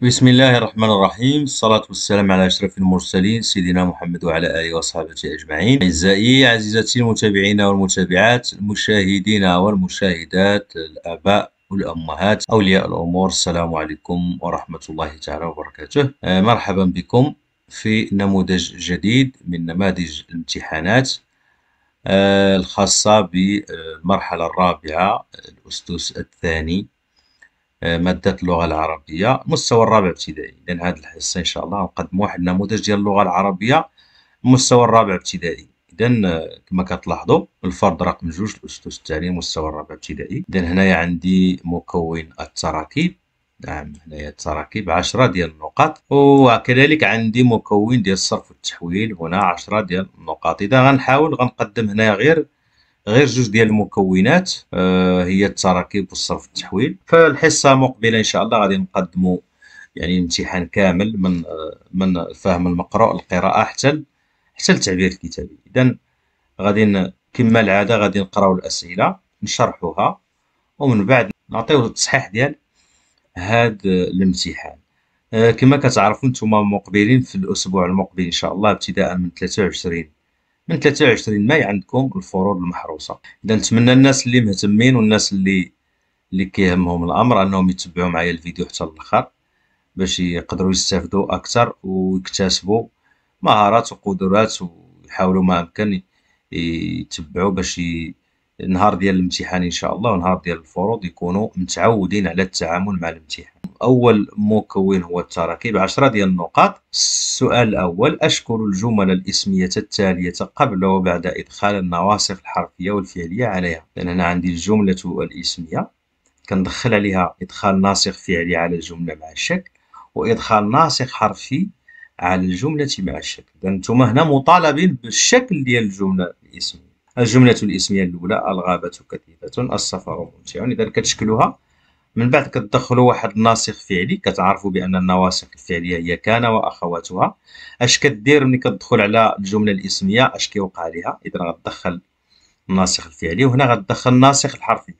بسم الله الرحمن الرحيم الصلاة والسلام على أشرف المرسلين سيدنا محمد وعلى آله وصحبه أجمعين أعزائي عزيزتي المتابعين والمتابعات المشاهدين والمشاهدات الآباء والأمهات أولياء الأمور السلام عليكم ورحمة الله تعالى وبركاته مرحبا بكم في نموذج جديد من نماذج الامتحانات الخاصة بالمرحلة الرابعة الأسدس الثاني آه، ماده اللغه العربيه المستوى الرابع ابتدائي اذا هذه الحصه ان شاء الله نقدم واحد النموذج ديال اللغه العربيه المستوى الرابع ابتدائي اذا آه، كما كتلاحظوا الفرد رقم جوج الأسلوب التعليم المستوى الرابع ابتدائي اذا هنايا عندي مكون التراكيب نعم هنايا التراكيب 10 ديال النقاط وكذلك عندي مكون ديال الصرف والتحويل هنا 10 ديال النقاط اذا غنحاول غنقدم هنايا غير غير جوج ديال المكونات آه، هي التراكيب والصرف والتحويل فالحصه المقبله ان شاء الله غادي نقدموا يعني امتحان كامل من آه، من فهم المقرا القراءه حتى حتى التعبير الكتابي اذا غادي كما العاده غادي نقراو الاسئله نشرحوها ومن بعد نعطيو التصحيح ديال هاد الامتحان آه، كما كتعرفوا نتوما مقبلين في الاسبوع المقبل ان شاء الله ابتداء من 23 من 23 ماي عندكم الفروض المحروسه اذا نتمنى الناس اللي مهتمين والناس اللي اللي كيهمهم الامر انهم يتبعوا معايا الفيديو حتى الاخر باش يقدروا يستافدوا اكثر ويكتسبوا مهارات وقدرات ويحاولوا ما امكن يتبعوا باش ي... ديال الامتحان ان شاء الله ونهار ديال الفروض يكونوا متعودين على التعامل مع الامتحان أول مكون هو التراكيب 10 ديال النقاط السؤال الأول أشكل الجمل الإسمية التالية قبل وبعد إدخال النواصف الحرفية والفعلية عليها لأن هنا عندي الجملة الإسمية كندخل عليها إدخال ناسخ فعلي على الجملة مع الشكل وإدخال ناسخ حرفي على الجملة مع الشكل إذا نتوما هنا مطالبين بالشكل ديال الجملة الإسمية الجملة الإسمية الأولى الغابة كثيفة السفر ممتع إذا كتشكلوها من بعد كتدخلوا واحد الناسخ فعلي كتعرفوا بان النواسخ الفعليه هي كان واخواتها اش كدير ملي كتدخل على الجمله الاسميه اش كيوقع لها اذا غتدخل الناسخ الفعلي وهنا غتدخل الناسخ الحرفي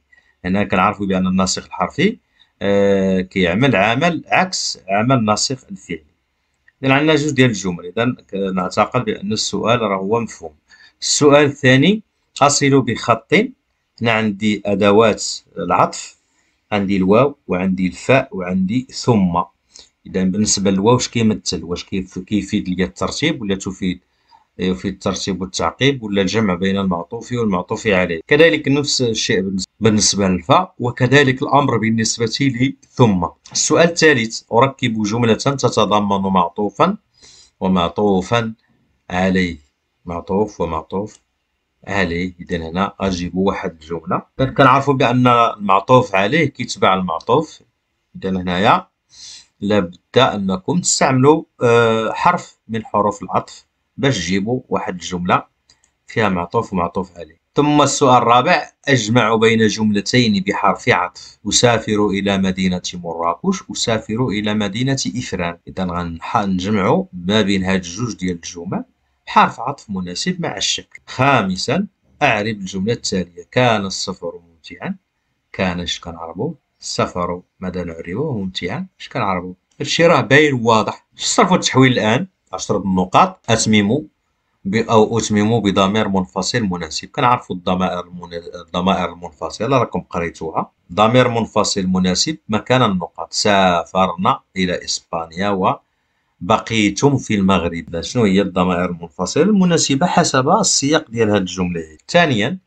هنا كنعرفوا بان الناسخ الحرفي آه كيعمل عمل عكس عمل الناسخ الفعلي اذا عندنا جوج ديال الجمل اذا نعتقد بان السؤال راه هو مفهوم السؤال الثاني اصل بخط هنا عندي ادوات العطف عندي الواو وعندي الفاء وعندي ثم اذا بالنسبه للواو واش كيمثل واش كيفيد ليا الترتيب ولا تفيد آه، في الترتيب والتعقيب ولا الجمع بين المعطوف والمعطوف عليه كذلك نفس الشيء بالنسبة للفاء وكذلك الأمر بالنسبة لي ثم السؤال الثالث أركب جملة تتضمن معطوفا ومعطوفا عليه معطوف ومعطوف عليه اذا هنا اجيب واحد الجمله كان كنعرفوا بان المعطوف عليه كيتبع المعطوف اذا هنايا لابد انكم تستعملوا آه، حرف من حروف العطف باش تجيبوا واحد الجمله فيها معطوف ومعطوف عليه ثم السؤال الرابع اجمع بين جملتين بحرف عطف اسافر الى مدينه مراكش اسافر الى مدينه افران اذا غنجمعوا ما بين هاد جوج ديال الجمل بحرف عطف مناسب مع الشكل خامسا أعرب الجملة التالية كان السفر ممتعا كان اش كنعربو السفر ماذا نعربو ممتعا اش كنعربو هادشي راه باين واضح الصرف والتحويل الآن عشرة النقاط أتمموا أو أتمموا بضمير منفصل مناسب كنعرفوا الضمائر المن... الضمائر المنفصلة راكم قريتوها ضمير منفصل مناسب مكان النقاط سافرنا إلى إسبانيا و بقيتم في المغرب شنو هي الضمائر المنفصله المناسبه حسب السياق ديال هذه الجمله ثانيا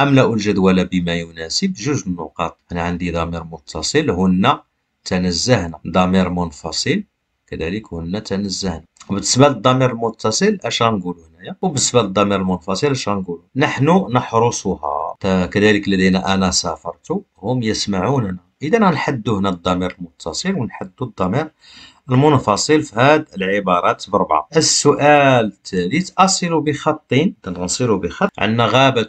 املا الجدول بما يناسب جوج نقاط انا عندي ضمير متصل هن تنزهنا ضمير منفصل كذلك هن تنزهن بالنسبه للضمير المتصل اش غنقولوا هنايا وبالنسبه للضمير المنفصل اش غنقولوا نحن نحرسها كذلك لدينا انا سافرت هم يسمعوننا إذا غنحدو هنا الضمير المتصل ونحدو الضمير المنفصل في هاد العبارات بربعة السؤال الثالث أصل بخط تنصل بخط عندنا غابة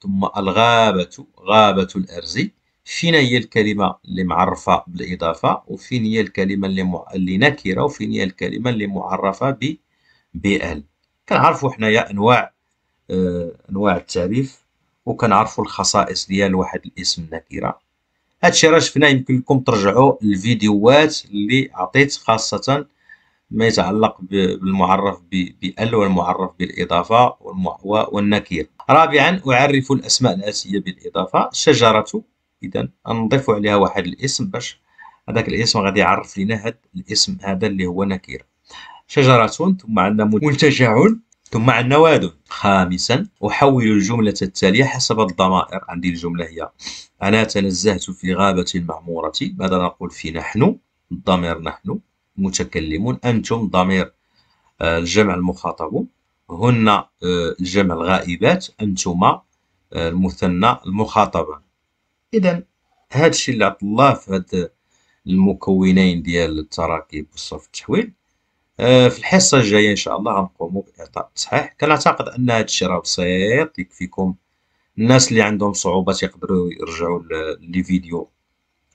ثم الغابة غابة الأرز فين هي الكلمة اللي معرفة بالإضافة وفين هي الكلمة اللي, مع... اللي نكرة وفين هي الكلمة اللي معرفة ب بال كنعرفو حنايا أنواع آه أنواع التعريف وكنعرفو الخصائص ديال واحد الاسم نكرة هادشي راه شفناه يمكن لكم ترجعوا الفيديوهات اللي عطيت خاصه ما يتعلق بالمعرف بال والمعرف بالاضافه والنكير رابعا اعرف الاسماء الاتيه بالاضافه شجره اذا نضيف عليها واحد الاسم باش هذاك الاسم غادي يعرف لنا هذا الاسم هذا اللي هو نكير شجره ثم عندنا ملتجع ثم عندنا وادو خامسا أحول الجملة التالية حسب الضمائر عندي الجملة هي أنا تنزهت في غابة المعمورة ماذا نقول في نحن الضمير نحن متكلمون أنتم ضمير آه، الجمع المخاطب هن الجمع آه، الغائبات أنتما آه، المثنى المخاطبة إذا هذا الشيء اللي عطى الله في هاد المكونين ديال التراكيب والصرف التحويل آه، في الحصه الجايه ان شاء الله غنقوموا باعطاء التصحيح كنعتقد ان هذا الشيء راه بسيط يكفيكم الناس اللي عندهم صعوبات يقدروا يرجعوا فيديو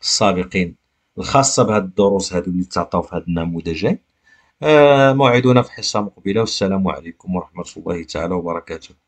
السابقين الخاصه بهاد الدروس هادو اللي تعطاو في هاد النموذج آه، موعدنا في حصه مقبله والسلام عليكم ورحمه الله تعالى وبركاته